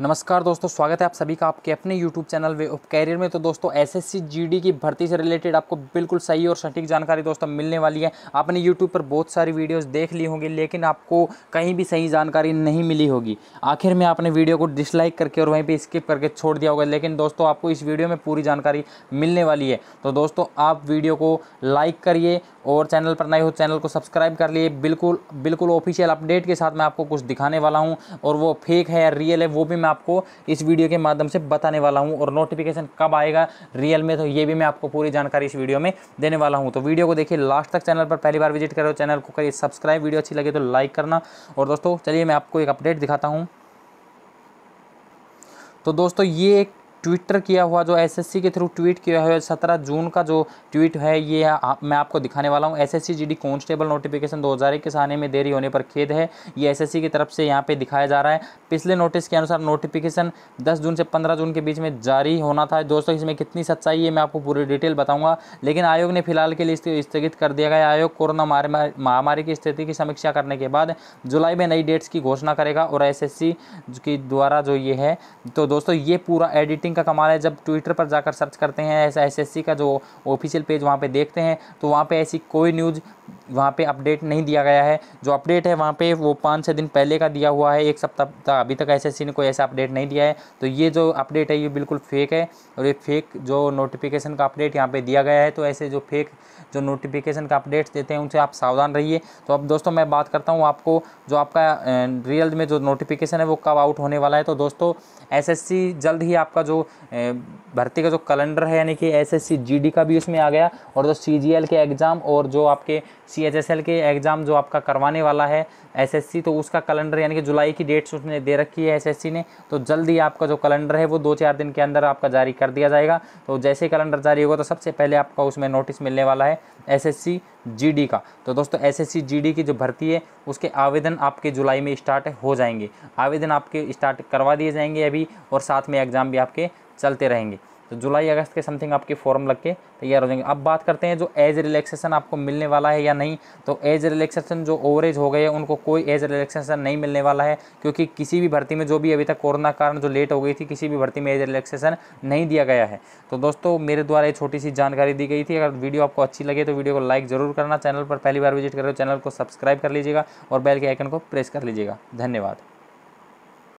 नमस्कार दोस्तों स्वागत है आप सभी का आपके अपने YouTube channel way of career में तो दोस्तों एसएससी जीडी की भर्ती से रिलेटेड आपको बिल्कुल सही और सटीक जानकारी दोस्तों मिलने वाली है आपने यूट्यूब पर बहुत सारी वीडियोस देख ली होंगी लेकिन आपको कहीं भी सही जानकारी नहीं मिली होगी आखिर में आपने वीडियो को डिसलाइक करके और वहीं पर स्किप करके छोड़ दिया होगा लेकिन दोस्तों आपको इस वीडियो में पूरी जानकारी मिलने वाली है तो दोस्तों आप वीडियो को लाइक करिए और चैनल पर नए हो चैनल को सब्सक्राइब कर लिए बिल्कुल बिल्कुल ऑफिशियल अपडेट के साथ मैं आपको कुछ दिखाने वाला हूँ और वो फेक है रियल है वो भी मैं मैं आपको इस वीडियो के माध्यम से बताने वाला हूँ और नोटिफिकेशन कब आएगा रियल में तो ये भी मैं आपको पूरी जानकारी इस वीडियो में देने वाला हूँ तो वीडियो को देखिए लास्ट तक चैनल पर पहली बार विजिट करो चैनल को करिए सब्सक्राइब वीडियो अच्छी लगे तो लाइक करना और दोस्तों चलिए मैं आपको एक अपडेट दिखाता हूँ तो दोस्तों ये एक ट्विटर किया हुआ जो एसएससी के थ्रू ट्वीट किया हुआ सत्रह जून का जो ट्वीट है ये आप, मैं आपको दिखाने वाला हूँ एसएससी जीडी कांस्टेबल नोटिफिकेशन दो हज़ार के आने में देरी होने पर खेद है ये एसएससी की तरफ से यहाँ पे दिखाया जा रहा है पिछले नोटिस के अनुसार नोटिफिकेशन 10 जून से 15 जून के बीच में जारी होना था दोस्तों इसमें कितनी सच्चाई है मैं आपको पूरी डिटेल बताऊँगा लेकिन आयोग ने फिलहाल के लिए स्थगित कर दिया गया आयोग कोरोना महामारी की स्थिति की समीक्षा करने के बाद जुलाई में नई डेट्स की घोषणा करेगा और एस के द्वारा जो ये है तो दोस्तों ये पूरा एडिटिंग मार्केटिंग का कमाल है जब ट्विटर पर जाकर सर्च करते हैं ऐसा एस का जो ऑफिशियल पेज वहाँ पर देखते हैं तो वहाँ पर ऐसी कोई न्यूज़ वहाँ पे अपडेट नहीं दिया गया है जो अपडेट है वहाँ पे वो पाँच छः दिन पहले का दिया हुआ है एक सप्ताह तक अभी तक एसएससी ने कोई ऐसा अपडेट नहीं दिया है तो ये जो अपडेट है ये बिल्कुल फेक है और ये फेक जो नोटिफिकेशन का अपडेट यहाँ पे दिया गया है तो ऐसे जो फेक जो नोटिफिकेशन का अपडेट्स देते हैं उनसे आप सावधान रहिए तो अब दोस्तों मैं बात करता हूँ आपको जो आपका रियल में जो नोटिफिकेशन है वो कब आउट होने वाला है तो दोस्तों एस जल्द ही आपका जो भर्ती का जो कैलेंडर है यानी कि एस एस का भी उसमें आ गया और जो सी के एग्ज़ाम और जो आपके सी एच एस एल के एग्ज़ाम जो आपका करवाने वाला है एस एस सी तो उसका कैलेंडर यानी कि जुलाई की डेट्स उसने दे रखी है एस एस सी ने तो जल्दी आपका जो कैलेंडर है वो दो चार दिन के अंदर आपका जारी कर दिया जाएगा तो जैसे कैलेंडर जारी होगा तो सबसे पहले आपका उसमें नोटिस मिलने वाला है S S C G D का तो दोस्तों S S C G D की जो भर्ती है उसके आवेदन आपके जुलाई में स्टार्ट हो जाएंगे आवेदन आपके स्टार्ट करवा दिए जाएंगे अभी और साथ में एग्ज़ाम भी आपके चलते रहेंगे तो जुलाई अगस्त के समथिंग आपके फॉर्म लग के तैयार हो जाएंगे अब बात करते हैं जो एज रिलैक्सेशन आपको मिलने वाला है या नहीं तो एज रिलैक्सेशन जो ओवरेज हो गए उनको कोई एज रिलैक्सेशन नहीं मिलने वाला है क्योंकि किसी भी भर्ती में जो भी अभी तक कोरोना कारण जो लेट हो गई थी किसी भी भर्ती में एज रिलैक्सेशन नहीं दिया गया है तो दोस्तों मेरे द्वारा ये छोटी सी जानकारी दी गई थी अगर वीडियो आपको अच्छी लगे तो वीडियो को लाइक जरूर करना चैनल पर पहली बार विजिट कर रहे हो चैनल को सब्सक्राइब कर लीजिएगा और बेल के आइकन को प्रेस कर लीजिएगा धन्यवाद